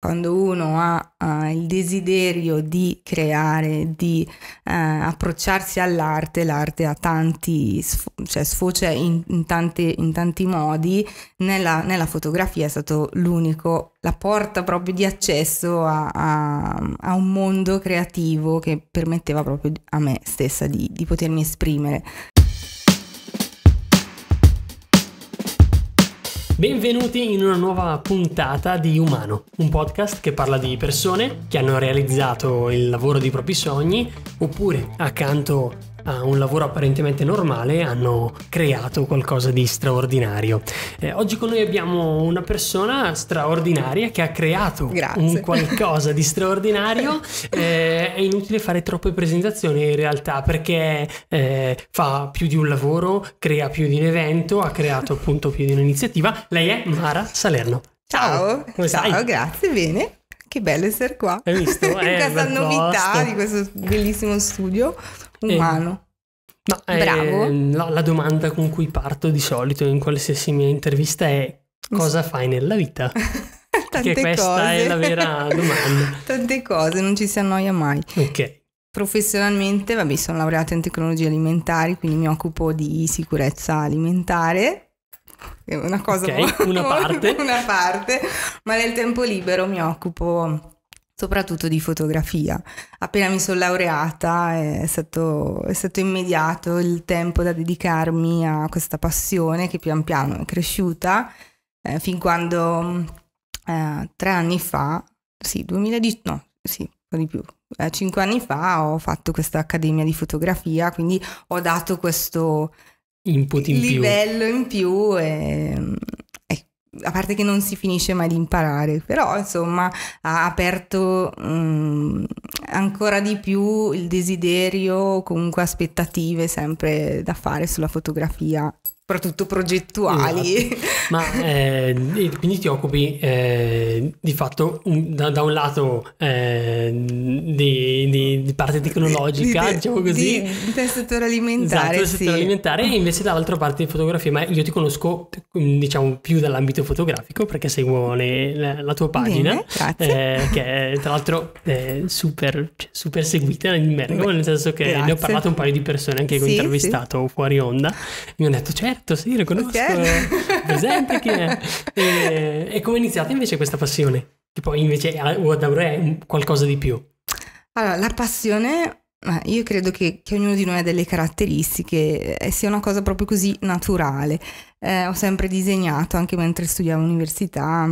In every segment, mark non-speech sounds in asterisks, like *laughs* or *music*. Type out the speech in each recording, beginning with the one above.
quando uno ha uh, il desiderio di creare, di uh, approcciarsi all'arte, l'arte ha tanti, cioè sfocia in, in, tanti, in tanti modi, nella, nella, fotografia è stato l'unico, la porta proprio di accesso a, a, a, un mondo creativo che permetteva proprio a me stessa di, di potermi esprimere. Benvenuti in una nuova puntata di Umano, un podcast che parla di persone che hanno realizzato il lavoro dei propri sogni oppure accanto a un lavoro apparentemente normale hanno creato qualcosa di straordinario. Eh, oggi con noi abbiamo una persona straordinaria che ha creato Grazie. un qualcosa di straordinario. *laughs* Eh, è inutile fare troppe presentazioni in realtà perché eh, fa più di un lavoro, crea più di un evento, ha creato appunto più di un'iniziativa. Lei è Mara Salerno. Ciao, ciao, ciao grazie, bene. Che bello essere qua. Hai visto? *laughs* Eh, questa novità di questo bellissimo studio eh, umano. Eh. No, Bravo. Eh, no, la domanda con cui parto di solito in qualsiasi mia intervista è cosa fai nella vita? *laughs* Tante Perché questa cose. è la vera domanda. *laughs* Tante cose, non ci si annoia mai. Ok. Professionalmente, vabbè, sono laureata in tecnologie alimentari, quindi mi occupo di sicurezza alimentare una cosa okay, molto, una, *laughs* parte. una parte, ma nel tempo libero mi occupo soprattutto di fotografia. Appena mi sono laureata è stato, è stato, immediato il tempo da dedicarmi a questa passione che pian piano è cresciuta eh, fin quando eh, tre anni fa, sì, 2010, no, sì, un po' di più. Eh, cinque anni fa ho fatto questa accademia di fotografia, quindi ho dato questo input in livello più. in più e a parte che non si finisce mai di imparare, però insomma ha aperto um, ancora di più il desiderio, comunque aspettative sempre da fare sulla fotografia soprattutto progettuali. Esatto. *laughs* Ma eh, quindi ti occupi eh, di fatto un, da, da, un lato eh, di, di, di, parte tecnologica, di, diciamo così. Di, del settore alimentare. Esatto, del settore sì. alimentare e invece dall'altra parte di fotografia, ma io ti conosco diciamo più dall'ambito fotografico perché seguo le, la, la, tua pagina, Bene, eh, che è, tra l'altro è eh, super, cioè, super seguita nel merito, nel senso che grazie. ne ho parlato un paio di persone anche che sì, ho intervistato sì. fuori onda, mi hanno detto certo certo, sì, lo conosco. Okay. *laughs* Presente chi è? E, e come è iniziata invece questa passione? Che poi invece Wadauro è qualcosa di più. Allora, la passione io credo che, che, ognuno di noi ha delle caratteristiche e eh, sia una cosa proprio così naturale. Eh, ho sempre disegnato anche mentre studiavo all'università,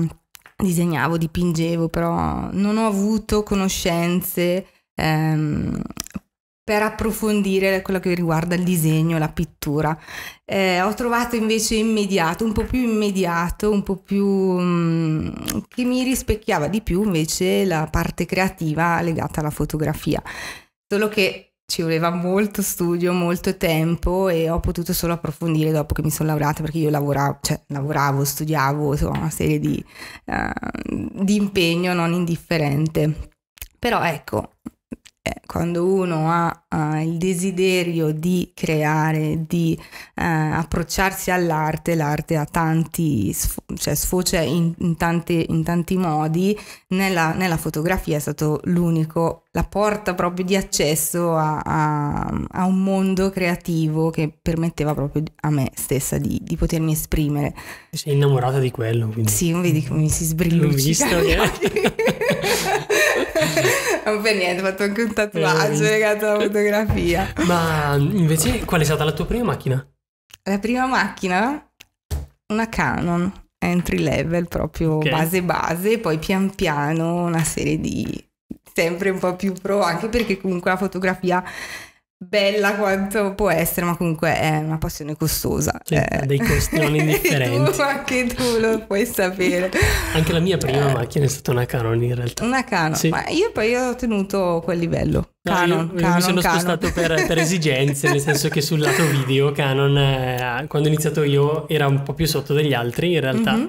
disegnavo, dipingevo, però non ho avuto conoscenze ehm, per approfondire quello che riguarda il disegno, la pittura. Eh, ho trovato invece immediato, un po' più immediato, un po' più mh, mm, che mi rispecchiava di più invece la parte creativa legata alla fotografia. Solo che ci voleva molto studio, molto tempo e ho potuto solo approfondire dopo che mi sono laureata perché io lavoravo, cioè, lavoravo studiavo, insomma, una serie di, uh, di impegno non indifferente. Però ecco, eh, quando uno ha eh, il desiderio di creare, di uh, approcciarsi all'arte, l'arte ha tanti, cioè sfocia in, in, tante, in tanti modi, nella, nella fotografia è stato l'unico, la porta proprio di accesso a, a, a, un mondo creativo che permetteva proprio a me stessa di, di potermi esprimere. Sei innamorata di quello? Quindi. Sì, vedi come mi si sbrilluccica. L'ho visto. *laughs* *laughs* non per niente, ho fatto anche un tatuaggio eh, legato alla fotografia fotografia. Ma invece, qual è stata la tua prima macchina? La prima macchina? Una Canon entry level, proprio okay. base base, poi pian piano una serie di sempre un po' più pro, anche perché comunque la fotografia bella quanto può essere, ma comunque è una passione costosa. Cioè, eh. dei questioni *laughs* differenti. tu, anche tu lo puoi sapere. anche la mia prima eh. macchina è stata una Canon in realtà. Una Canon, sì. ma io poi ho tenuto quel livello. Canon, io, Canon, mi sono Canon. spostato per, per esigenze, nel senso che sul lato video Canon, eh, quando ho iniziato io, era un po' più sotto degli altri in realtà. Mm -hmm.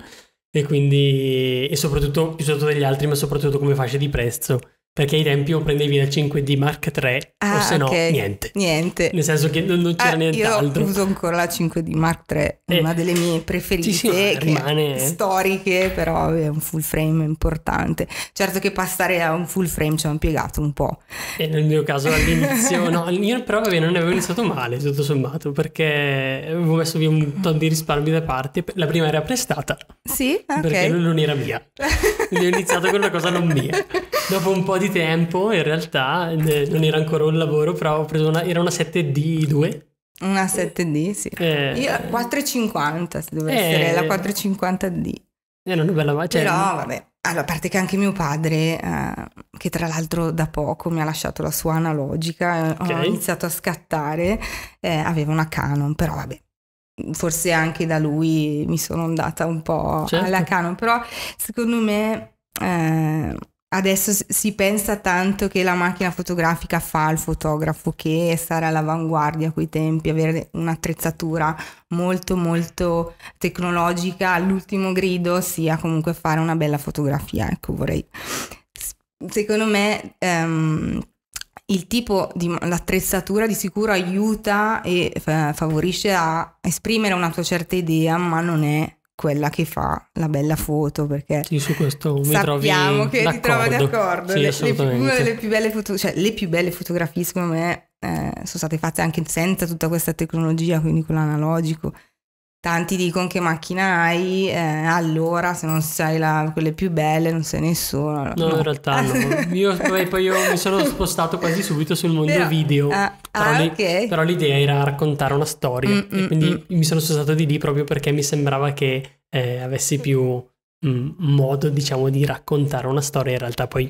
E quindi, e soprattutto più sotto degli altri, ma soprattutto come fascia di prezzo. Perché ai tempi o prendevi la 5D Mark III ah, o se no okay. niente. Niente. Nel senso che non, non ah, c'era ah, nient'altro. Io uso ancora la 5D Mark III, eh, una delle mie preferite, sì, sì, rimane, eh. storiche, però è un full frame importante. Certo che passare a un full frame ci ha piegato un po'. E nel mio caso all'inizio, *laughs* no, io però vabbè, non avevo iniziato male, tutto sommato, perché avevo messo via un ton di risparmi da parte. La prima era prestata. Sì, ah, okay. Perché non era mia. *laughs* Quindi ho iniziato con una cosa non mia. Dopo un po' di di tempo, in realtà non era ancora un lavoro, però ho preso una, era una 7D2. Una 7D, sì. Eh, Io 450, se doveva eh, essere la 450D. Era una bella macchina. Cioè, però vabbè, allora, a parte che anche mio padre, eh, che tra l'altro da poco mi ha lasciato la sua analogica, eh, okay. ho iniziato a scattare, eh, aveva una Canon, però vabbè, forse anche da lui mi sono andata un po' certo. alla Canon, però secondo me eh, adesso si pensa tanto che la macchina fotografica fa il fotografo, che stare all'avanguardia quei tempi, avere un'attrezzatura molto molto tecnologica all'ultimo grido sia comunque fare una bella fotografia. Ecco, vorrei... Secondo me... Um, il tipo di l'attrezzatura di sicuro aiuta e eh, favorisce a esprimere una tua certa idea, ma non è quella che fa la bella foto perché sì, su questo sappiamo che d'accordo. ti trova d'accordo sì, le, le, più, più belle foto, cioè, le più belle fotografie secondo me eh, sono state fatte anche senza tutta questa tecnologia quindi con l'analogico tanti dicono che macchina hai, eh, allora se non sai la, quelle più belle non sei nessuno. no, no, in realtà no. *laughs* Io, poi, poi io mi sono spostato quasi subito sul mondo però, video, ah, però, ah, li, okay. però, l'idea era raccontare una storia, mm, mm, quindi mm. mi sono spostato di lì proprio perché mi sembrava che eh, avessi più mm, modo, diciamo, di raccontare una storia, in realtà poi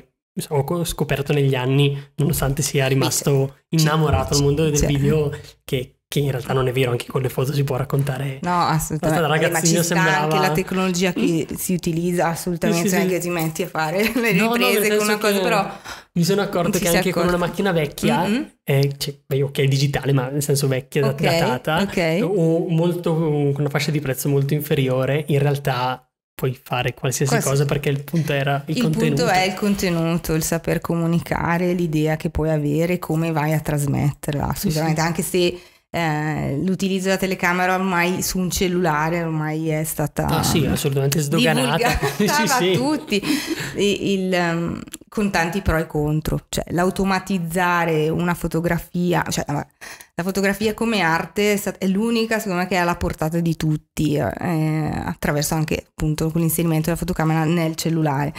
ho scoperto negli anni, nonostante sia rimasto certo. innamorato al mondo del cioè, video, *laughs* che che in realtà non è vero, anche con le foto si può raccontare. No, assolutamente. Da ragazzino eh, sembrava... anche la tecnologia che mm. si utilizza, assolutamente, sì, sì, sì. che ti metti a fare le riprese no, no, con una cosa, però... Mi sono accorto che anche accorto. con una macchina vecchia, mm-hmm. eh, cioè, ok, digitale, ma nel senso vecchia, okay, datata, okay. o molto, una fascia di prezzo molto inferiore, in realtà puoi fare qualsiasi Quasi. cosa perché il punto era il, il contenuto. punto è il contenuto, il saper comunicare, l'idea che puoi avere, come vai a trasmetterla, assolutamente, anche se eh, l'utilizzo della telecamera ormai su un cellulare ormai è stata ah, sì, assolutamente sdoganata *laughs* sì, sì. tutti il, il, ehm, con tanti pro e contro cioè, l'automatizzare una fotografia cioè, la fotografia come arte è, stata, è l'unica secondo me che è alla portata di tutti eh, attraverso anche appunto l'inserimento della fotocamera nel cellulare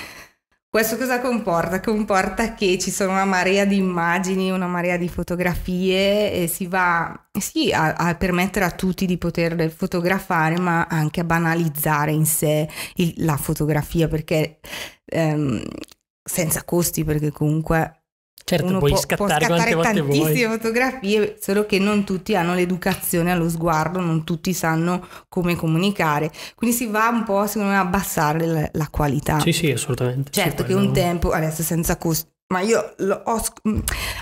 questo cosa comporta? Comporta che ci sono una marea di immagini, una marea di fotografie e si va sì, a, a, permettere a tutti di poter fotografare, ma anche a banalizzare in sé il, la fotografia, perché ehm, senza costi, perché comunque Certo, Uno puoi può, scattare, può scattare tantissime vuoi. fotografie, solo che non tutti hanno l'educazione allo sguardo, non tutti sanno come comunicare. Quindi si va un po', secondo me, a abbassare la, la qualità. Sì, sì, assolutamente. Certo sì, che un no. tempo, adesso senza costi, ma io ho, mm,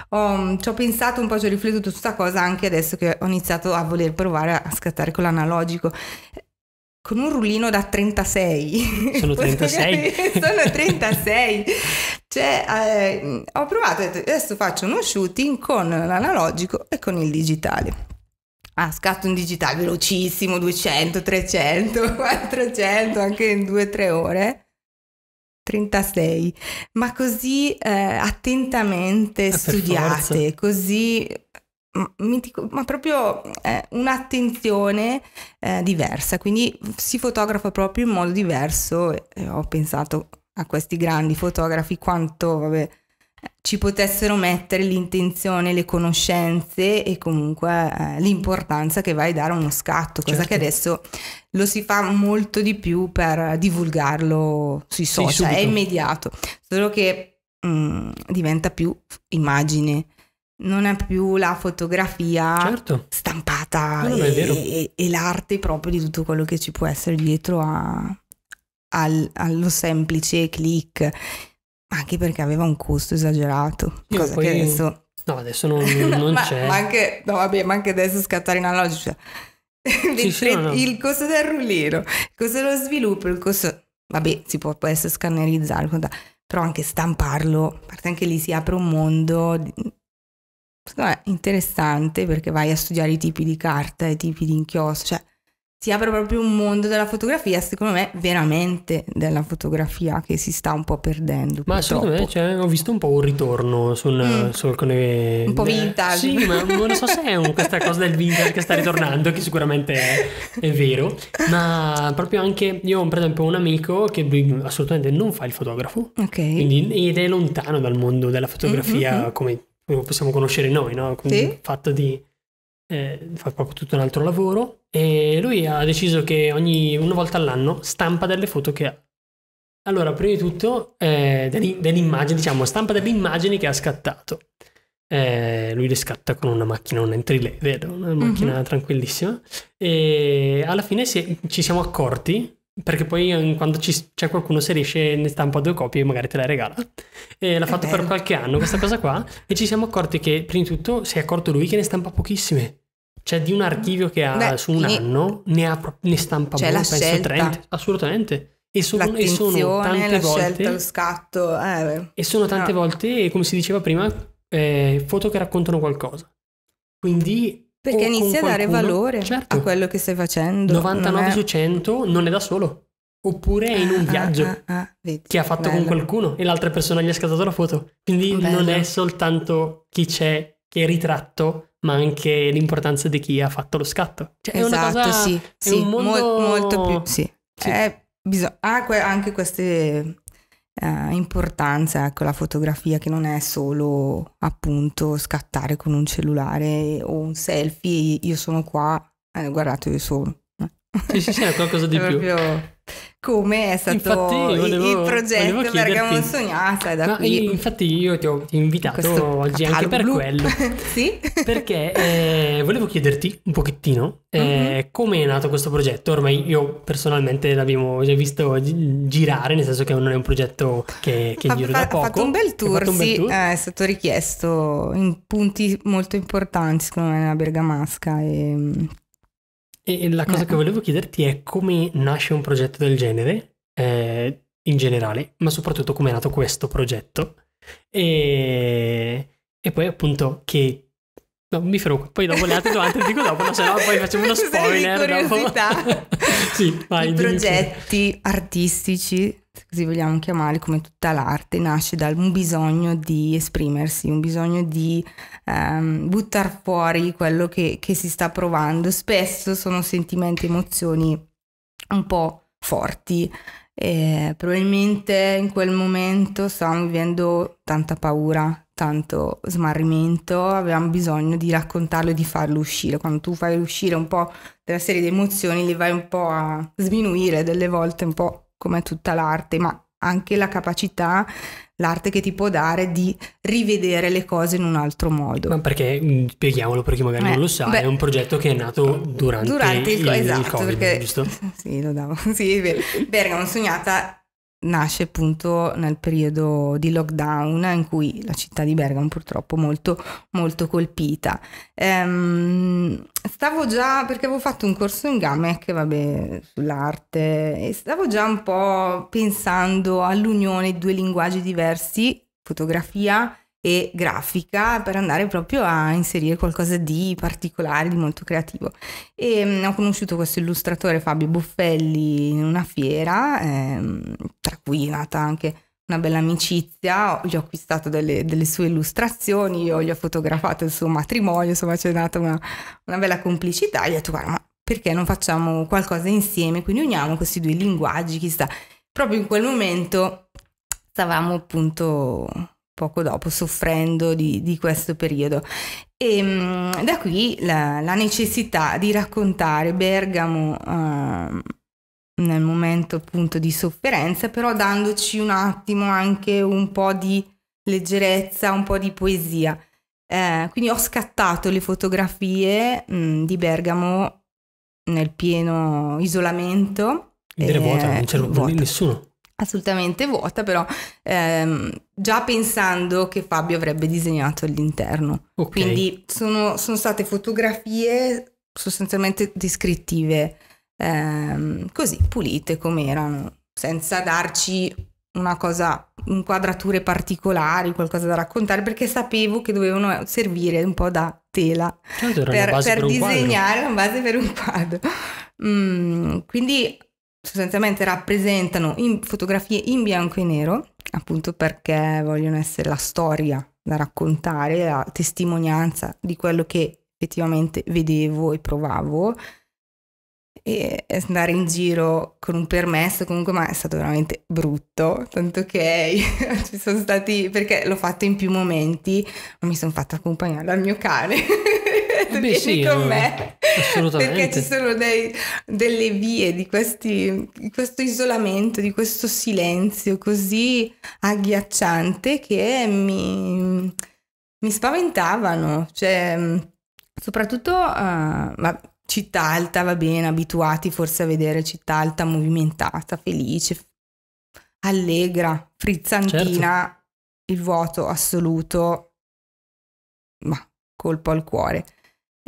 ho, mm, ci ho pensato un po', ci ho riflettuto su questa cosa anche adesso che ho iniziato a voler provare a scattare con l'analogico con un rullino da 36. Sono 36. *laughs* sono 36. *laughs* Cioè, eh, ho provato, adesso faccio uno shooting con l'analogico e con il digitale. Ah, scatto un digitale velocissimo, 200, 300, 400, anche in 2-3 ore. 36, ma così eh, attentamente ah, studiate, così ma, ma proprio eh, un'attenzione eh, diversa, quindi si fotografa proprio in modo diverso e ho pensato a questi grandi fotografi quanto vabbè, ci potessero mettere l'intenzione, le conoscenze e comunque eh, l'importanza che vai a dare a uno scatto, cosa certo. che adesso lo si fa molto di più per divulgarlo sui social, sì, è immediato, solo che mh, mm, diventa più immagine, non è più la fotografia certo. stampata e, e, e l'arte proprio di tutto quello che ci può essere dietro a al, allo semplice click, anche perché aveva un costo esagerato, Io cosa poi... che adesso... No, adesso non, non *laughs* ma, c'è. Ma anche, no, vabbè, ma anche adesso scattare in analogico, cioè, sì, *laughs* sì, no, il costo del rullino, il costo dello sviluppo, il costo... Vabbè, si può, essere scannerizzato, però anche stamparlo, a parte anche lì si apre un mondo me interessante perché vai a studiare i tipi di carta, i tipi di inchiostro, cioè si apre proprio un mondo della fotografia, secondo me veramente della fotografia che si sta un po' perdendo. Ma purtroppo. secondo me cioè, ho visto un po' un ritorno sul, mm. sul con le... Un po' eh, vintage. Sì, ma *laughs* non so se è un, questa cosa del vintage che sta ritornando, che sicuramente è, è, vero, ma proprio anche io ho per esempio un amico che assolutamente non fa il fotografo, Ok. quindi, ed è lontano dal mondo della fotografia mm-hmm. come possiamo conoscere noi, no? Quindi, sì? fatto di eh, fa proprio tutto un altro lavoro e lui ha deciso che ogni una volta all'anno stampa delle foto che ha. Allora, prima di tutto, eh, dell'immagine, diciamo, stampa delle immagini che ha scattato. Eh, lui le scatta con una macchina, un entry level, una macchina mm-hmm. tranquillissima. E alla fine si, ci siamo accorti perché poi quando ci, c'è cioè qualcuno se riesce ne stampa due copie e magari te la regala. E l'ha fatto per qualche anno questa cosa qua e ci siamo accorti che prima di tutto si è accorto lui che ne stampa pochissime. Cioè di un archivio che ha Beh, su un ne, anno ne, ha, ne stampa cioè buono, penso 30. Assolutamente. E, so, e sono tante volte... Scelta, lo scatto. Eh, e sono tante no. volte, come si diceva prima, eh, foto che raccontano qualcosa. Quindi perché inizi a dare valore certo. a quello che stai facendo. 99 è... su 100 non è da solo. Oppure è in un ah, viaggio ah, ah, ah, vedi, che ha fatto bello. con qualcuno e l'altra persona gli ha scattato la foto. Quindi oh, bello. non è soltanto chi c'è che è ritratto, ma anche l'importanza di chi ha fatto lo scatto. Cioè, esatto, è cosa, sì, è sì, mondo... Mol, molto più... Sì. sì. È, eh, bisog- ha ah, que- anche queste eh, importanza ecco, la fotografia che non è solo appunto scattare con un cellulare o un selfie, io sono qua, eh, guardate io sono. Eh. Sì, sì, sì, qualcosa di *laughs* più. Proprio come è stato volevo, il progetto Bergamo Sognata da no, qui. Eh, infatti io ti ho invitato oggi anche per quello. *laughs* sì? Perché eh, volevo chiederti un pochettino eh, mm-hmm. come è nato questo progetto. Ormai io personalmente l'abbiamo già visto girare, nel senso che non è un progetto che, che fa, da poco. Ha fatto un bel tour, un bel tour. Sì, eh, è stato richiesto in punti molto importanti secondo me nella Bergamasca e ehm, e la cosa eh. che volevo chiederti è come nasce un progetto del genere, eh, in generale, ma soprattutto come è nato questo progetto. E, e poi appunto che... No, mi fermo, poi dopo le altre domande dico dopo, no, se no poi facciamo uno *laughs* spoiler. Di curiosità. *laughs* sì, vai, I progetti sì. artistici così vogliamo chiamare, come tutta l'arte, nasce da un bisogno di esprimersi, un bisogno di um, buttare fuori quello che, che si sta provando. Spesso sono sentimenti, emozioni un po' forti eh, probabilmente in quel momento stavamo vivendo tanta paura, tanto smarrimento, avevamo bisogno di raccontarlo e di farlo uscire. Quando tu fai uscire un po' della serie di emozioni, le vai un po' a sminuire delle volte, un po' come tutta l'arte, ma anche la capacità, l'arte che ti può dare di rivedere le cose in un altro modo. Ma perché, mm, spieghiamolo per chi magari eh, non lo sa, beh, è un progetto che è nato durante, durante il, il, esatto, il Covid, perché, giusto? *laughs* Sì, lo davo. *laughs* Sì, Bergamo Sognata nasce appunto nel periodo di lockdown in cui la città di Bergamo purtroppo molto molto colpita. Ehm, stavo già perché avevo fatto un corso in GAMEC, vabbè, sull'arte e stavo già un po' pensando all'unione di due linguaggi diversi, fotografia e grafica per andare proprio a inserire qualcosa di particolare, di molto creativo. E ehm, ho conosciuto questo illustratore Fabio Buffelli in una fiera, ehm, tra cui è nata anche una bella amicizia, gli ho acquistato delle, delle, sue illustrazioni, io gli ho fotografato il suo matrimonio, insomma c'è nata una, una bella complicità e gli ho detto guarda ma perché non facciamo qualcosa insieme, quindi uniamo questi due linguaggi, chissà. Proprio in quel momento stavamo appunto poco dopo, soffrendo di, di questo periodo. E ehm, da qui la, la, necessità di raccontare Bergamo uh, nel momento appunto di sofferenza, però dandoci un attimo anche un po' di leggerezza, un po' di poesia. Eh, quindi ho scattato le fotografie mh, mm, di Bergamo nel pieno isolamento. L'idea eh, vuota, non c'era nessuno assolutamente vuota, però ehm, già pensando che Fabio avrebbe disegnato all'interno. Okay. Quindi sono, sono, state fotografie sostanzialmente descrittive, ehm, così pulite come erano, senza darci una cosa, inquadrature particolari, qualcosa da raccontare, perché sapevo che dovevano servire un po' da tela certo, per, per, per, disegnare una base per un quadro. Mm, quindi sostanzialmente rappresentano in fotografie in bianco e nero, appunto perché vogliono essere la storia da raccontare, la testimonianza di quello che effettivamente vedevo e provavo e andare in giro con un permesso comunque ma è stato veramente brutto tanto che *laughs* ci sono stati perché l'ho fatto in più momenti ma mi sono fatta accompagnare dal mio cane *laughs* Beh, vieni sì, con no, me. Perché ci sono dei, delle vie di, questi, di questo isolamento, di questo silenzio così agghiacciante che mi, mi spaventavano. Cioè, soprattutto, uh, ma città alta va bene, abituati forse a vedere città alta movimentata, felice, allegra, frizzantina, certo. il vuoto assoluto, ma colpo al cuore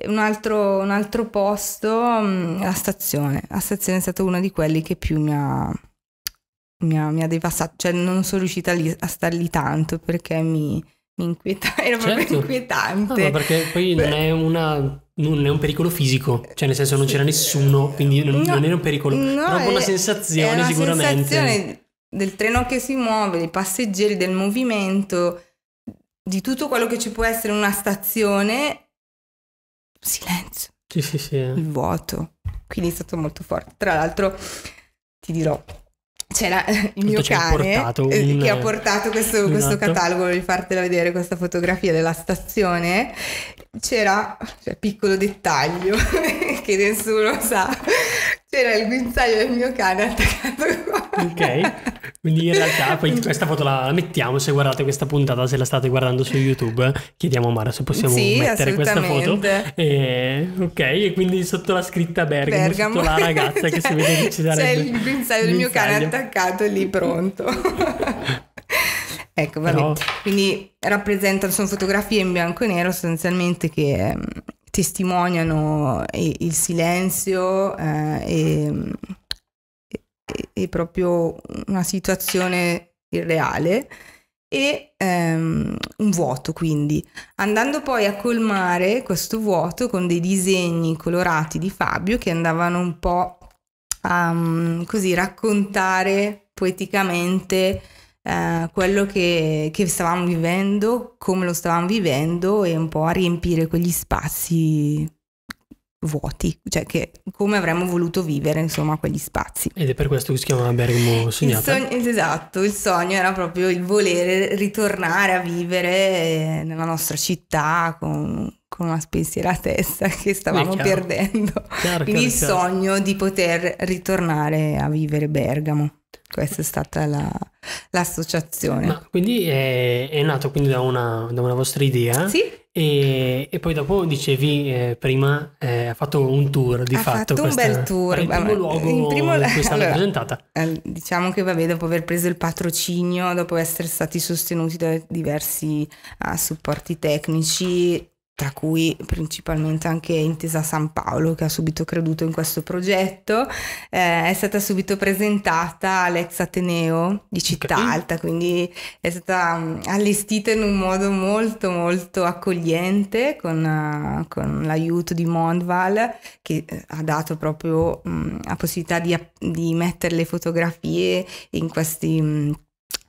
un altro, un altro posto, mm, la stazione. La stazione è stata una di quelli che più mi ha, mi ha, mi ha devastato, cioè non sono riuscita lì, a star lì tanto perché mi, mi inquieta, *laughs* era certo. proprio inquietante. No, perché poi Beh. non è una non è un pericolo fisico, cioè nel senso non c'era nessuno, quindi non, no, non era un pericolo, no, era una sensazione è una sicuramente. sensazione del treno che si muove, dei passeggeri, del movimento, di tutto quello che ci può essere in una stazione silenzio, sì, sì, sì. Eh. il vuoto. Quindi è stato molto forte. Tra l'altro, ti dirò, c'era *laughs* il mio cane eh, un... che ha portato questo, questo catalogo per fartela vedere questa fotografia della stazione c'era cioè, piccolo dettaglio *laughs* che nessuno sa c'era il guinzaglio del mio cane attaccato qua. Ok, quindi in realtà poi questa foto la, mettiamo, se guardate questa puntata, se la state guardando su YouTube, chiediamo a Mara se possiamo sì, mettere questa foto. E, ok, e quindi sotto la scritta Bergamo, Bergamo. sotto la ragazza cioè, che si vede che ci sarebbe... C'è il guinzaglio del mio cane attaccato lì pronto. *laughs* ecco, vabbè. Però... Quindi rappresentano, sono fotografie in bianco e nero sostanzialmente che mm, testimoniano eh, il silenzio eh, e, e, e, proprio una situazione irreale e ehm, un vuoto quindi andando poi a colmare questo vuoto con dei disegni colorati di Fabio che andavano un po' a um, ehm, così raccontare poeticamente eh, quello che, che, stavamo vivendo, come lo stavamo vivendo e un po' a riempire quegli spazi vuoti, cioè che, come avremmo voluto vivere insomma quegli spazi. Ed è per questo che si chiama Bergamo Sognata. esatto, il sogno era proprio il volere ritornare a vivere nella nostra città con con una testa *laughs* che stavamo chiaro. perdendo chiaro, chiaro, il sogno di poter ritornare a vivere Bergamo. Questa è stata l'associazione. La, quindi è, è nato quindi da, una, da una vostra idea? Sì. E, e, poi dopo dicevi eh, prima eh, ha fatto un tour di ha fatto, fatto un bel tour il primo luogo in, primo... in cui stava *laughs* allora, presentata eh, diciamo che vabbè dopo aver preso il patrocinio dopo essere stati sostenuti da diversi ah, supporti tecnici tra cui principalmente anche Intesa San Paolo che ha subito creduto in questo progetto, eh, è stata subito presentata all'ex Ateneo di Città okay. Alta, quindi è stata mm, allestita in un modo molto molto accogliente con, uh, con l'aiuto di Mondval che eh, ha dato proprio mh, mm, la possibilità di, di, mettere le fotografie in questi... Mh, mm,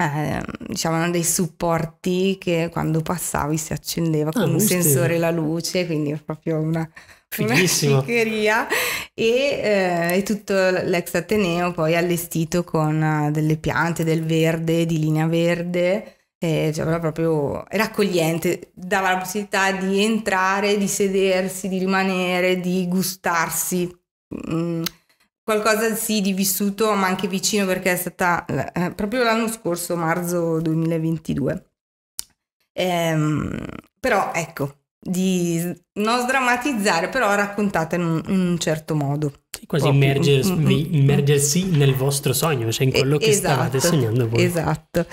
eh, diciamo, dei supporti che quando passavi si accendeva ah, con ah, un sensore la luce, quindi proprio una, Fighissimo. ficheria. E, eh, e tutto l'ex Ateneo poi allestito con eh, delle piante, del verde, di linea verde. Eh, cioè, era proprio era accogliente, dava la possibilità di entrare, di sedersi, di rimanere, di gustarsi. Mm qualcosa sì di vissuto ma anche vicino perché è stata eh, proprio l'anno scorso, marzo 2022. Ehm, però ecco, di non sdrammatizzare, però raccontate in un, in un certo modo. Quasi immerger, mm, mm, mm. immergersi nel vostro sogno, cioè in quello che esatto, stavate sognando voi. Esatto.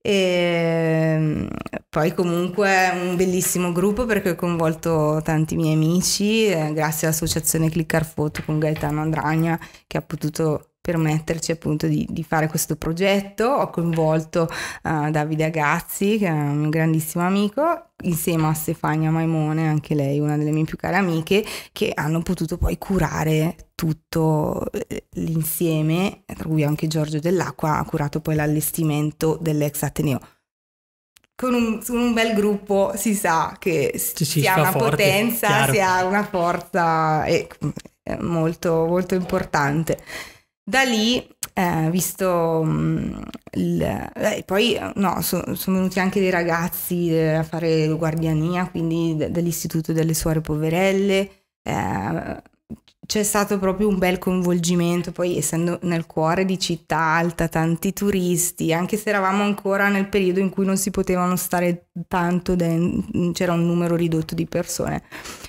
E ehm, poi comunque un bellissimo gruppo perché ho coinvolto tanti miei amici, eh, grazie all'associazione Click Art Photo con Gaetano Andragna che ha potuto permetterci appunto di, di fare questo progetto. Ho coinvolto uh, Davide Agazzi, che è un mio grandissimo amico, insieme a Stefania Maimone, anche lei una delle mie più care amiche, che hanno potuto poi curare tutto eh, l'insieme, tra cui anche Giorgio Dell'Acqua ha curato poi l'allestimento dell'ex Ateneo. Con un, un, bel gruppo si sa che si, si ha una forte, potenza, chiaro. si ha una forza eh, molto, molto importante. Da lì, eh, visto mm, il, eh, poi eh, no, so, sono venuti anche dei ragazzi eh, a fare guardiania, quindi d- dall'istituto delle suore poverelle, eh, c'è stato proprio un bel coinvolgimento, poi essendo nel cuore di città alta, tanti turisti, anche se eravamo ancora nel periodo in cui non si potevano stare tanto, de- c'era un numero ridotto di persone,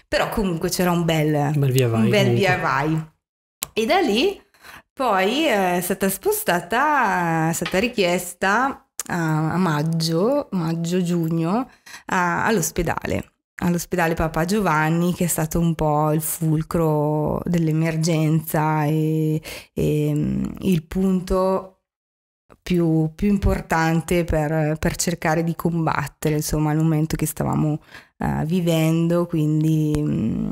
però comunque c'era un bel, un bel via vai. Un bel via vai. E da lì poi eh, è stata spostata, eh, è stata richiesta a maggio, maggio-giugno, all'ospedale all'ospedale Papa Giovanni che è stato un po' il fulcro dell'emergenza e, e mm, il punto più, più importante per, per, cercare di combattere insomma il momento che stavamo uh, vivendo quindi mh, mm,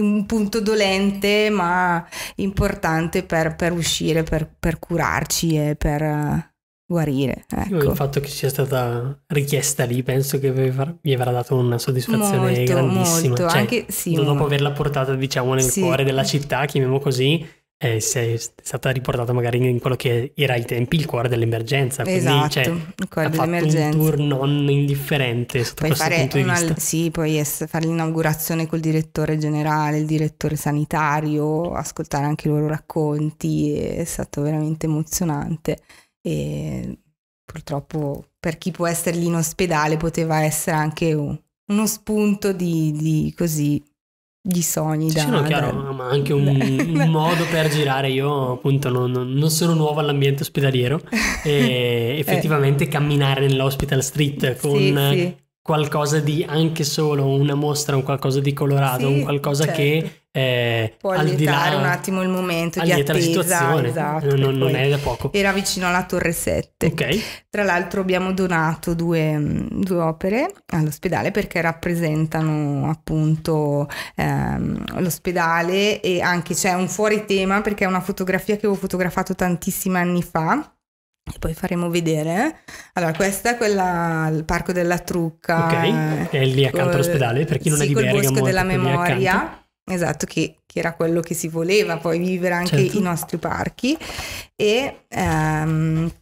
un punto dolente ma importante per, per uscire, per, per, curarci e per eh, guarire. Ecco. Il fatto che sia stata richiesta lì penso che vi avrà dato una soddisfazione molto, grandissima. Molto, cioè, anche, sì, dopo molto. averla portata diciamo nel sì. cuore della città, chiamiamo così, eh, è stata riportata magari in quello che era ai tempi il cuore dell'emergenza. Quindi, cioè, esatto, cioè, il cuore dell'emergenza. Un tour non indifferente sotto puoi fare punto una, Sì, puoi es- fare l'inaugurazione col direttore generale, il direttore sanitario, ascoltare anche i loro racconti, è stato veramente emozionante. E purtroppo per chi può essere lì in ospedale poteva essere anche uno spunto di, di così di sogni Ci da... Sono chiaro, ma anche un, *laughs* un modo per girare, io appunto non, non sono nuovo all'ambiente ospedaliero *laughs* e eh. effettivamente eh. camminare nell'hospital street con sì, sì qualcosa di anche solo una mostra, un qualcosa di colorato, sì, un qualcosa certo. che eh, può allietare un attimo il momento di attesa, la situazione. Esatto, non, non è da poco. Era vicino alla Torre 7. Okay. Tra l'altro abbiamo donato due, mm, due opere all'ospedale perché rappresentano appunto ehm, l'ospedale e anche c'è un fuori tema perché è una fotografia che avevo fotografato tantissimi anni fa poi faremo vedere. Allora, questa è quella al Parco della Trucca. Ok, è lì accanto col, all'ospedale, per chi non sì, è di Bergamo. il Bosco della Memoria. Esatto, che, che, era quello che si voleva poi vivere anche certo. i nostri parchi. E, um,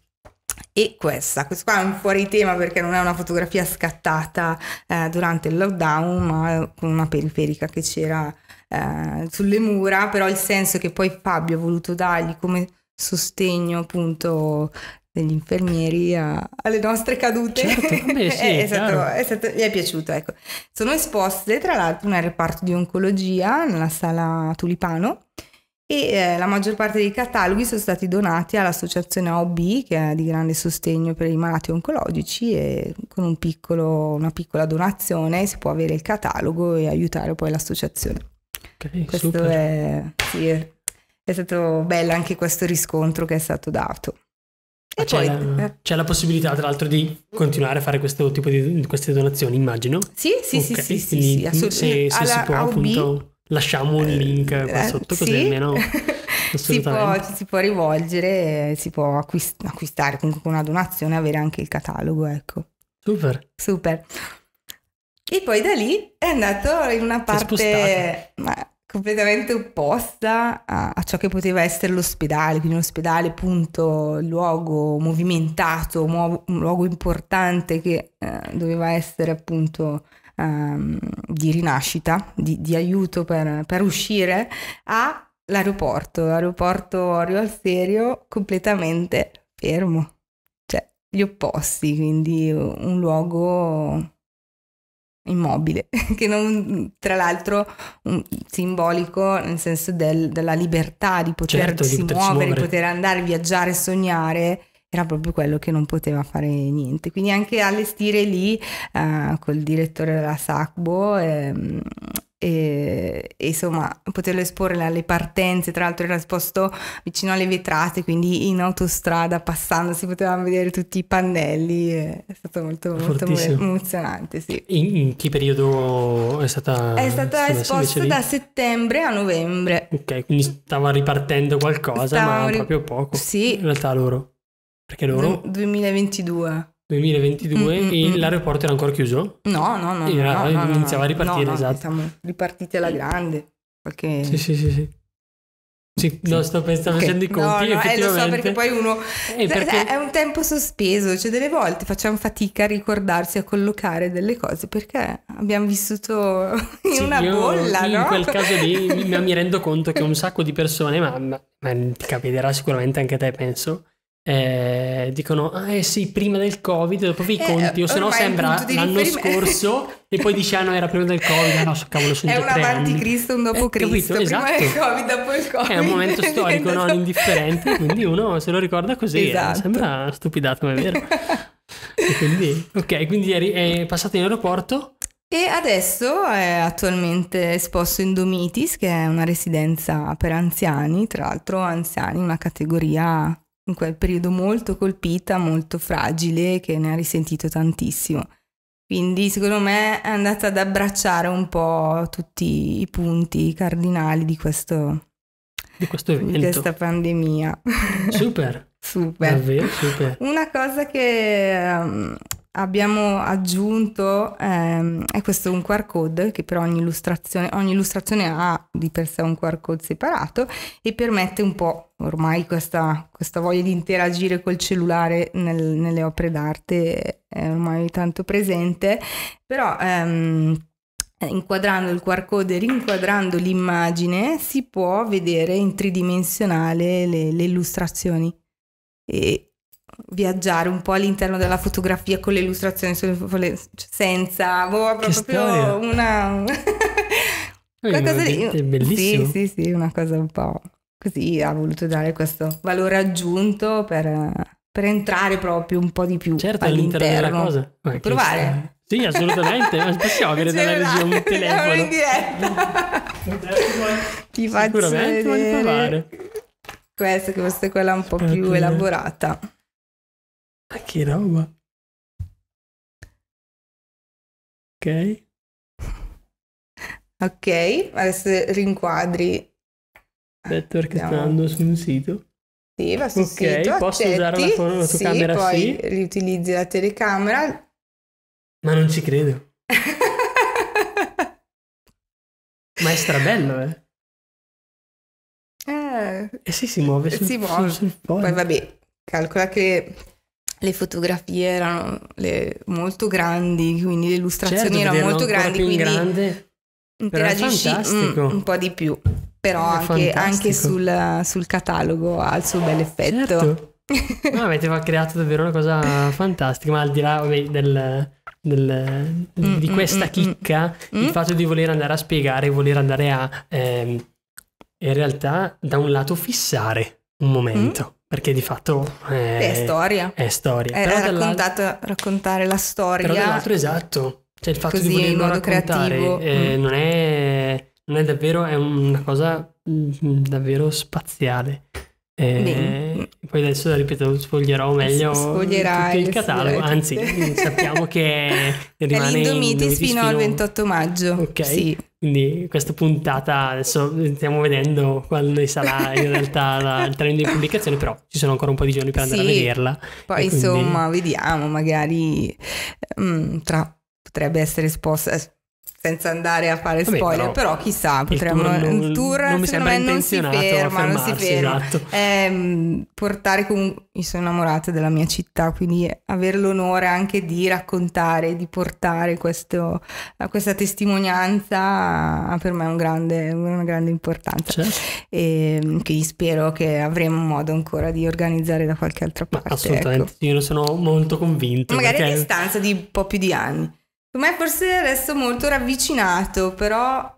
e, questa, questa qua è un fuori tema perché non è una fotografia scattata eh, durante il lockdown, ma con una periferica che c'era eh, sulle mura, però il senso che poi Fabio ha voluto dargli come sostegno appunto degli infermieri a, alle nostre cadute. Certo, *laughs* beh, sì, è, eh, esatto, è, stato, è stato, gli è piaciuto, ecco. Sono esposte tra l'altro nel reparto di oncologia nella sala Tulipano e eh, la maggior parte dei cataloghi sono stati donati all'associazione OB che è di grande sostegno per i malati oncologici e con un piccolo, una piccola donazione si può avere il catalogo e aiutare poi l'associazione. Okay, Questo super. è sì, è stato bello anche questo riscontro che è stato dato. E ah, c'è, poi, la, eh. c'è la possibilità, tra l'altro, di continuare a fare questo tipo di queste donazioni, immagino. Sì, sì, okay. sì, sì, sì, assolutamente. Se, se si può, AOB, appunto, lasciamo un eh, link qua eh, sotto, così sì. almeno. *laughs* Si può, ci si può rivolgere, si può acquist- acquistare comunque con una donazione, avere anche il catalogo, ecco. Super. Super. E poi da lì è andato in una parte è completamente opposta a, a, ciò che poteva essere l'ospedale, quindi un ospedale appunto luogo movimentato, muo- un luogo importante che eh, doveva essere appunto ehm, di rinascita, di, di aiuto per, per, uscire, all'aeroporto, l'aeroporto Orio Serio completamente fermo, cioè gli opposti, quindi un luogo immobile, *laughs* che non, tra l'altro un, simbolico nel senso del, della libertà di poter certo, di muovere, muovere, di poter andare, viaggiare, sognare, era proprio quello che non poteva fare niente. Quindi anche allestire lì eh, col direttore della SACBO eh, e, e, insomma poterlo esporre alle partenze tra l'altro era esposto vicino alle vetrate quindi in autostrada passando si potevano vedere tutti i pannelli è stato molto, molto emozionante sì. in, in, che periodo è stata è stata esposta da settembre a novembre ok quindi stava ripartendo qualcosa Stavano ma ri... proprio poco sì in realtà loro perché loro 2022 2022 mm, mm, e mm, l'aeroporto era ancora chiuso? No, no, no. Era, no, no iniziava no, a ripartire, esatto. Siamo ripartiti alla grande. Perché... Sì, sì, sì, sì. Sì, no, sto pensando, okay. facendo i conti. No, no, eh, lo so perché poi uno eh, cioè, perché... è un tempo sospeso, cioè delle volte facciamo fatica a ricordarsi, a collocare delle cose perché abbiamo vissuto in sì, una bolla. In no? quel caso lì mi, mi, rendo conto che un *laughs* sacco di persone, ma, ma, ma ti capiterà sicuramente anche te, penso, eh, dicono ah eh sì prima del covid dopo vi eh, conti o se no sembra l'anno scorso *laughs* e poi dice ah no era prima del covid ah, no so cavolo sono è un avanti anni. Cristo un dopo eh, Cristo esatto. prima del covid dopo il covid è un momento storico non indifferente quindi uno se lo ricorda così eh, esatto. sembra stupidato ma è vero *laughs* quindi, ok quindi ieri è eh, passato in aeroporto e adesso è attualmente esposto in Domitis, che è una residenza per anziani, tra l'altro anziani, una categoria in quel periodo molto colpita, molto fragile, che ne ha risentito tantissimo. Quindi secondo me è andata ad abbracciare un po' tutti i punti cardinali di questo di questo evento. Di questa pandemia. Super. *laughs* super. Davvero super. Una cosa che um, abbiamo aggiunto um, è questo un QR code che per ogni illustrazione, ogni illustrazione ha di per sé un QR code separato e permette un po' ormai questa, questa voglia di interagire col cellulare nel, nelle opere d'arte è eh, ormai tanto presente, però... Um, eh, inquadrando il QR code e rinquadrando l'immagine si può vedere in tridimensionale le, le illustrazioni e viaggiare un po' all'interno della fotografia con le illustrazioni senza boh, proprio una qualcosa di è bellissimo sì sì sì una cosa un po' così ha voluto dare questo valore aggiunto per, per entrare proprio un po' di più certo, all'interno, all'interno della cosa provare sì, assolutamente. Possiamo avere dalla regia un *laughs* telefono. in diretta. Ti faccio vedere. Questa che questa è quella un po' Spero più che... elaborata. Ma che roba. Ok. Ok, adesso rinquadri. Detto perché sto andando su sito. Sì, va sul okay, sito. Ok, posso accetti. usare la, fo- la sì, poi sì. riutilizzi la telecamera ma non ci credo. *laughs* Ma è strabello, eh. Eh, eh sì, si muove sul, si muove. Sul, sul Poi vabbè, calcola che le fotografie erano le, molto grandi, quindi le illustrazioni certo, erano molto grandi, quindi grande, interagisci un, mm, un po' di più. Però anche, anche sul, sul, catalogo ha il suo bel effetto. Certo. no, *laughs* avete creato davvero una cosa fantastica, ma al di là vabbè, del del, mm, di mm, questa mm, chicca il fatto di voler andare a spiegare, voler andare a ehm, in realtà da un lato fissare un momento. Perché di fatto è, eh, è storia. È storia. È raccontare la storia. Però dall'altro esatto. Cioè il fatto Così, di volerlo raccontare eh, non, è, non è davvero, è una cosa davvero spaziale. E ehm, poi adesso, ripeto, sfoglierò eh meglio Spoglierai, tutto il catalogo, anzi mm, sappiamo che *laughs* rimane Indomitis fino, fino al 28 maggio. Ok, sì. quindi questa puntata, adesso eh, stiamo vedendo quando sarà in *laughs* realtà la, il trend di pubblicazione, però ci sono ancora un po' di giorni per andare sì. a vederla. Poi quindi... insomma, vediamo, magari mh, mm, tra, potrebbe essere esposta senza andare a fare Vabbè, spoiler, però, però chissà, potremmo il tour, non, il tour non mi sembra intenzionato non si ferma, non si ferma. Esatto. Eh, portare comunque mi sono innamorata della mia città, quindi avere l'onore anche di raccontare, di portare questo, questa testimonianza ha ah, per me un grande, una grande importanza. Certo. E ehm, quindi spero che avremo modo ancora di organizzare da qualche altra parte. Ma assolutamente, ecco. io ne sono molto convinto. Magari perché... a distanza di un po' più di anni. Per forse adesso molto ravvicinato, però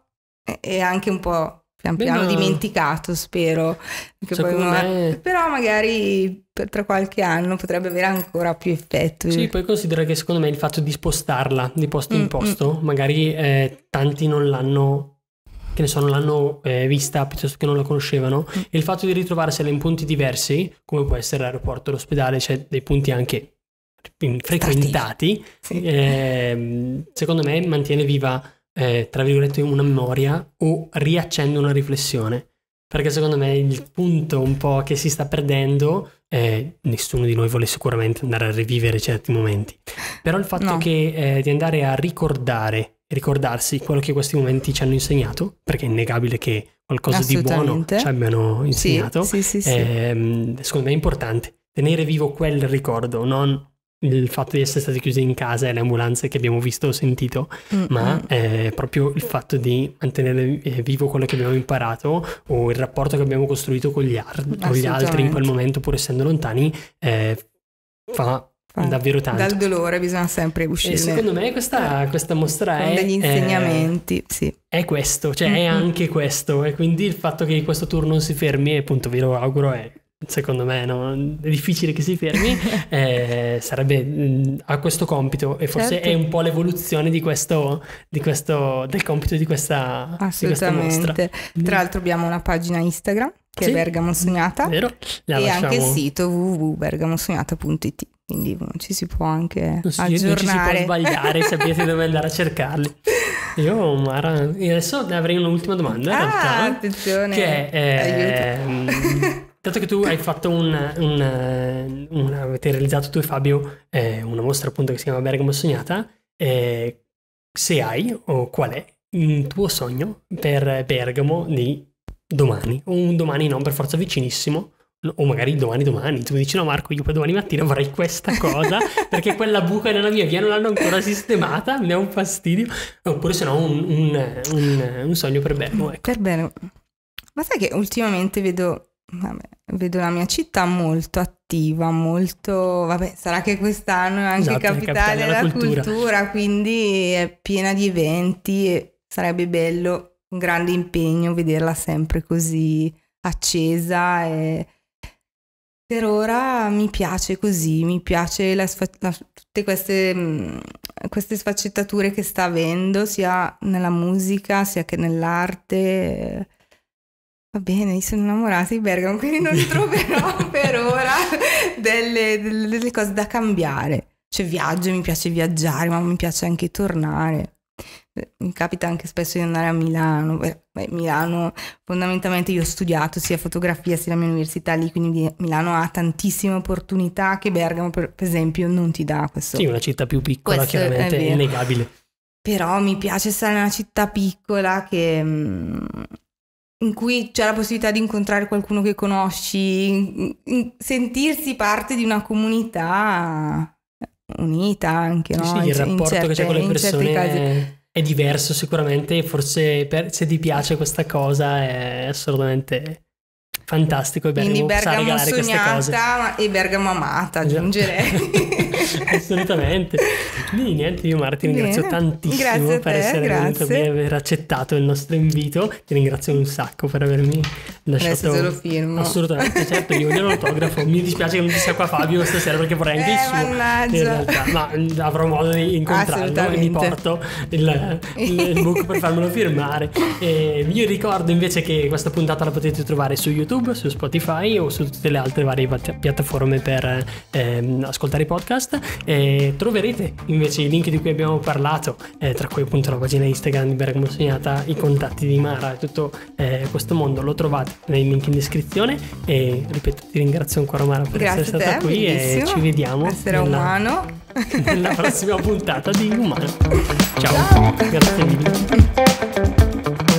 è anche un po' pian piano Beh, no. dimenticato, spero. Me... Però magari tra qualche anno potrebbe avere ancora più effetto. Sì, poi considera che secondo me il fatto di spostarla di posto in mm, mm. posto, mm. magari eh, tanti non l'hanno che ne so, non l'hanno eh, vista piuttosto che non la conoscevano, mm. e il fatto di ritrovarsela in punti diversi, come può essere l'aeroporto, l'ospedale, cioè dei punti anche frequentati, sì. eh, secondo me mantiene viva, eh, tra virgolette, una memoria o riaccende una riflessione. Perché secondo me il punto un po' che si sta perdendo, eh, nessuno di noi vuole sicuramente andare a rivivere certi momenti, però il fatto no. che, eh, di andare a ricordare, ricordarsi quello che questi momenti ci hanno insegnato, perché è innegabile che qualcosa di buono ci abbiano insegnato, sì, sì, ehm, secondo me è importante tenere vivo quel ricordo, non il fatto di essere stati chiusi in casa e le ambulanze che abbiamo visto o sentito, Mm-mm. ma è eh, proprio il fatto di mantenere eh, vivo quello che abbiamo imparato o il rapporto che abbiamo costruito con gli, ar- con gli altri in quel momento, pur essendo lontani, eh, fa davvero tanto. Dal dolore bisogna sempre uscire. E secondo me questa, questa mostra Con è... degli eh, insegnamenti, è, sì. È questo, cioè mm-hmm. è anche questo. E quindi il fatto che questo tour non si fermi, appunto ve lo auguro, è secondo me no? è difficile che si fermi, *laughs* eh, sarebbe, mm, a questo compito e forse certo. è un po' l'evoluzione di questo, di questo, del compito di questa, Assolutamente. Di questa Tra mm. l'altro abbiamo una pagina Instagram che sì, è Bergamo Sognata vero. La e lasciamo. anche il sito www.bergamosognata.it quindi boh, ci si può anche non si, aggiornare. Non si può sbagliare, sapete *laughs* dove andare a cercarli. Io, Mara, adesso avrei un'ultima domanda. In ah, realtà, attenzione! Che è, eh, *laughs* Dato che tu hai fatto un, un, eh, un avete realizzato tu e Fabio eh, una mostra appunto che si chiama Bergamo Sognata, eh, se hai o qual è il tuo sogno per Bergamo di domani, o un domani non per forza vicinissimo, o magari domani domani tu mi dici no Marco io poi domani mattina vorrei questa cosa *laughs* perché quella buca nella mia via non l'hanno ancora sistemata mi dà un fastidio oppure se no un, un, un, un sogno per Bergamo ecco. per Bergamo ma sai che ultimamente vedo vabbè, vedo la mia città molto attiva, molto, vabbè, sarà che quest'anno è anche esatto, capitale della cultura. cultura. quindi è piena di eventi e sarebbe bello, un grande impegno vederla sempre così accesa e per ora mi piace così, mi piace la, la, tutte queste, mm, queste sfaccettature che sta avendo sia nella musica sia che nell'arte Va bene, io sono innamorata di Bergamo, quindi non *laughs* troverò per ora delle, delle, delle, cose da cambiare. Cioè viaggio, mi piace viaggiare, ma mi piace anche tornare. Mi capita anche spesso di andare a Milano. Beh, Milano, fondamentalmente io ho studiato sia fotografia sia la mia università lì, quindi Milano ha tantissime opportunità che Bergamo, per, esempio, non ti dà. Questo. Sì, una città più piccola, questo chiaramente, è, è innegabile. Però mi piace stare in una città piccola che... Mh, mm, in cui c'è la possibilità di incontrare qualcuno che conosci, sentirsi parte di una comunità unita anche, no? Sì, il rapporto certe, che c'è con le persone è diverso sicuramente, forse per, se ti piace questa cosa è assolutamente fantastico e Bergamo, Quindi Bergamo sognata e Bergamo amata esatto. aggiungerei *laughs* assolutamente quindi niente io Mara ti ringrazio Bene. tantissimo grazie per te, essere grazie. venuto e aver accettato il nostro invito ti ringrazio un sacco per avermi lasciato adesso te lo firmo assolutamente certo io voglio l'autografo mi dispiace che non ci sia qua Fabio stasera perché vorrei anche eh, il suo in realtà ma mm, avrò modo di incontrarlo e mi porto il, il, il book per farmelo firmare e io ricordo invece che questa puntata la potete trovare su YouTube YouTube, su Spotify o su tutte le altre varie piattaforme per ehm, ascoltare i podcast. Eh, troverete invece i link di cui abbiamo parlato, eh, tra cui appunto la pagina Instagram di Bergamo Segnata, i contatti di Mara e tutto eh, questo mondo. Lo trovate nei link in descrizione. E ripeto, ti ringrazio ancora Mara per Grazie essere stata qui e ci vediamo. Essere nella... umano. nella prossima puntata di Umano. *laughs* Ciao, Ciao. grazie mille.